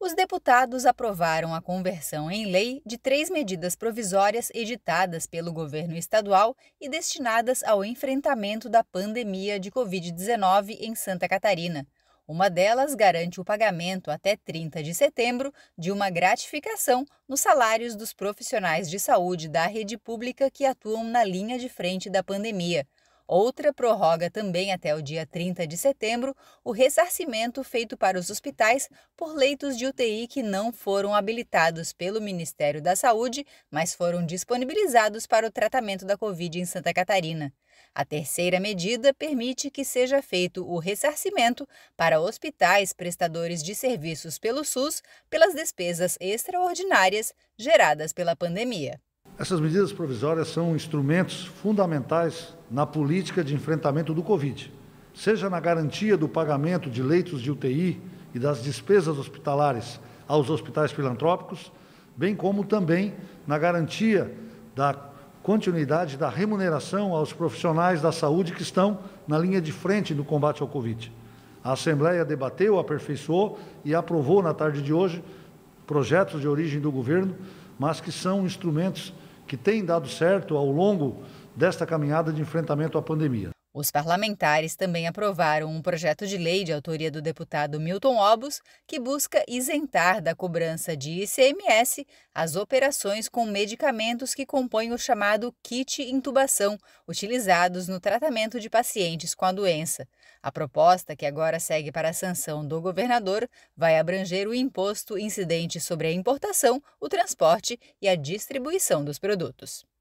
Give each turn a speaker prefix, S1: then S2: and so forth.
S1: Os deputados aprovaram a conversão em lei de três medidas provisórias editadas pelo governo estadual e destinadas ao enfrentamento da pandemia de Covid-19 em Santa Catarina. Uma delas garante o pagamento até 30 de setembro de uma gratificação nos salários dos profissionais de saúde da rede pública que atuam na linha de frente da pandemia. Outra prorroga também até o dia 30 de setembro o ressarcimento feito para os hospitais por leitos de UTI que não foram habilitados pelo Ministério da Saúde, mas foram disponibilizados para o tratamento da Covid em Santa Catarina. A terceira medida permite que seja feito o ressarcimento para hospitais prestadores de serviços pelo SUS pelas despesas extraordinárias geradas pela pandemia.
S2: Essas medidas provisórias são instrumentos fundamentais na política de enfrentamento do Covid, seja na garantia do pagamento de leitos de UTI e das despesas hospitalares aos hospitais filantrópicos, bem como também na garantia da continuidade da remuneração aos profissionais da saúde que estão na linha de frente no combate ao Covid. A Assembleia debateu, aperfeiçoou e aprovou na tarde de hoje projetos de origem do governo, mas que são instrumentos que tem dado certo ao longo desta caminhada de enfrentamento à pandemia.
S1: Os parlamentares também aprovaram um projeto de lei de autoria do deputado Milton Obos, que busca isentar da cobrança de ICMS as operações com medicamentos que compõem o chamado kit intubação, utilizados no tratamento de pacientes com a doença. A proposta, que agora segue para a sanção do governador, vai abranger o imposto incidente sobre a importação, o transporte e a distribuição dos produtos.